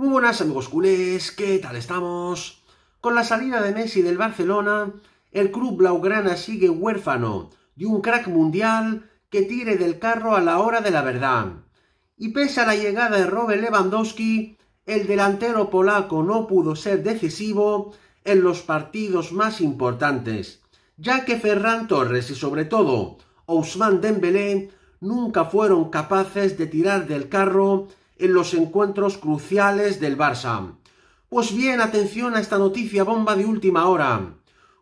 Muy buenas amigos culés, ¿qué tal estamos? Con la salida de Messi del Barcelona, el club blaugrana sigue huérfano de un crack mundial que tire del carro a la hora de la verdad. Y pese a la llegada de Robert Lewandowski, el delantero polaco no pudo ser decisivo en los partidos más importantes, ya que Ferran Torres y sobre todo Ousmane Dembélé nunca fueron capaces de tirar del carro en los encuentros cruciales del Barça. Pues bien, atención a esta noticia bomba de última hora.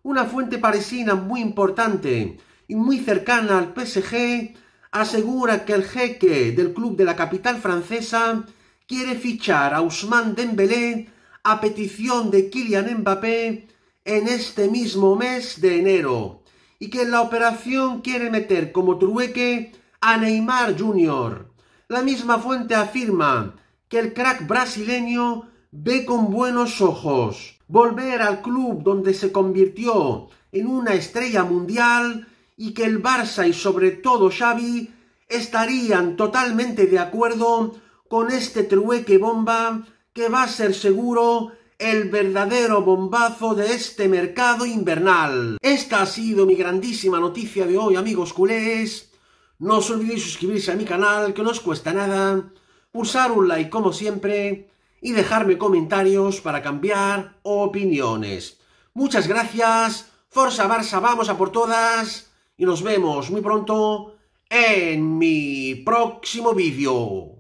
Una fuente parisina muy importante y muy cercana al PSG asegura que el jeque del club de la capital francesa quiere fichar a Ousmane Dembélé a petición de Kylian Mbappé en este mismo mes de enero y que en la operación quiere meter como trueque a Neymar Jr. La misma fuente afirma que el crack brasileño ve con buenos ojos volver al club donde se convirtió en una estrella mundial y que el Barça y sobre todo Xavi estarían totalmente de acuerdo con este trueque bomba que va a ser seguro el verdadero bombazo de este mercado invernal. Esta ha sido mi grandísima noticia de hoy, amigos culés. No os olvidéis suscribirse a mi canal, que no os cuesta nada, pulsar un like como siempre y dejarme comentarios para cambiar opiniones. Muchas gracias, Forza Barça, vamos a por todas y nos vemos muy pronto en mi próximo vídeo.